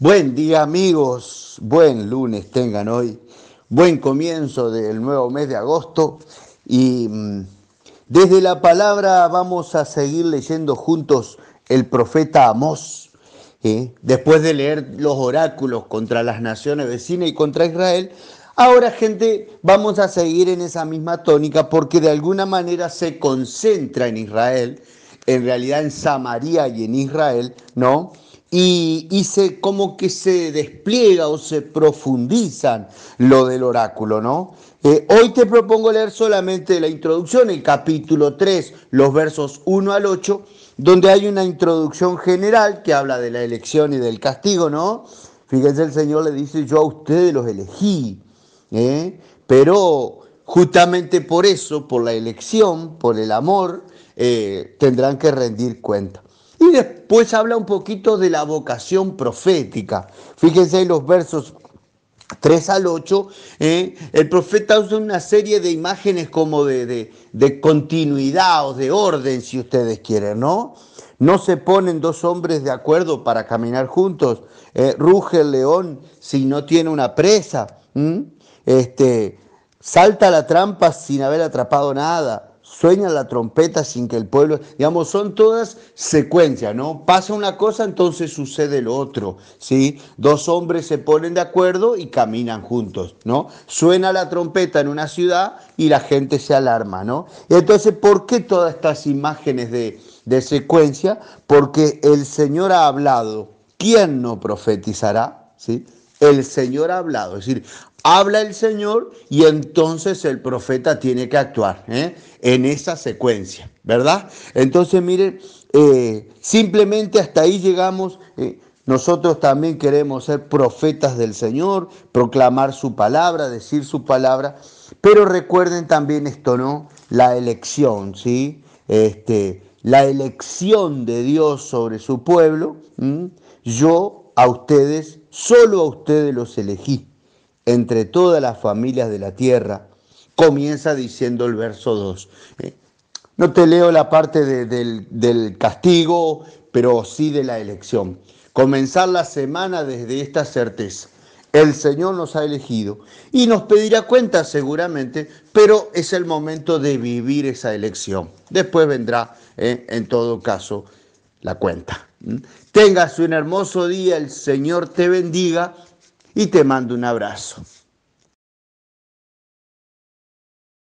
Buen día amigos, buen lunes tengan hoy, buen comienzo del nuevo mes de agosto y mm, desde la palabra vamos a seguir leyendo juntos el profeta Amós. ¿eh? Después de leer los oráculos contra las naciones vecinas y contra Israel, ahora gente vamos a seguir en esa misma tónica porque de alguna manera se concentra en Israel, en realidad en Samaria y en Israel, ¿no? y, y, se, como que se despliega o se profundizan lo del oráculo, ¿no? Eh, hoy te propongo leer solamente la introducción, el capítulo 3, los versos 1 al 8, donde hay una introducción general que habla de la elección y del castigo, ¿no? Fíjense, el Señor le dice, yo a ustedes los elegí, ¿eh? pero justamente por eso, por la elección, por el amor, eh, tendrán que rendir cuenta. Y después habla un poquito de la vocación profética. Fíjense en los versos 3 al 8, ¿eh? el profeta usa una serie de imágenes como de, de, continuidad o de orden, si ustedes quieren, ¿no? No se ponen dos hombres de acuerdo para caminar juntos. Eh, ruge el león si no tiene una presa. Este, salta la trampa sin haber atrapado nada sueña la trompeta sin que el pueblo, digamos, son todas secuencias, ¿no? Pasa una cosa, entonces sucede lo otro, ¿sí? Dos hombres se ponen de acuerdo y caminan juntos, ¿no? Suena la trompeta en una ciudad y la gente se alarma, ¿no? Entonces, ¿por qué todas estas imágenes de, de secuencia? Porque el Señor ha hablado, ¿quién no profetizará? ¿Sí? El Señor ha hablado, es decir, habla el Señor y entonces el profeta tiene que actuar ¿eh? en esa secuencia, ¿verdad? Entonces, miren, eh, simplemente hasta ahí llegamos. Eh, nosotros también queremos ser profetas del Señor, proclamar su palabra, decir su palabra, pero recuerden también esto, ¿no? La elección, ¿sí? Este, la elección de Dios sobre su pueblo. Yo a ustedes, solo a ustedes los elegí, entre todas las familias de la tierra. Comienza diciendo el verso 2. ¿eh? No te leo la parte del, castigo, pero sí de la elección. Comenzar la semana desde esta certeza. El Señor nos ha elegido y nos pedirá cuenta, seguramente, pero es el momento de vivir esa elección. Después vendrá, ¿eh? en todo caso, la cuenta. Tengas un hermoso día, el Señor te bendiga y te mando un abrazo.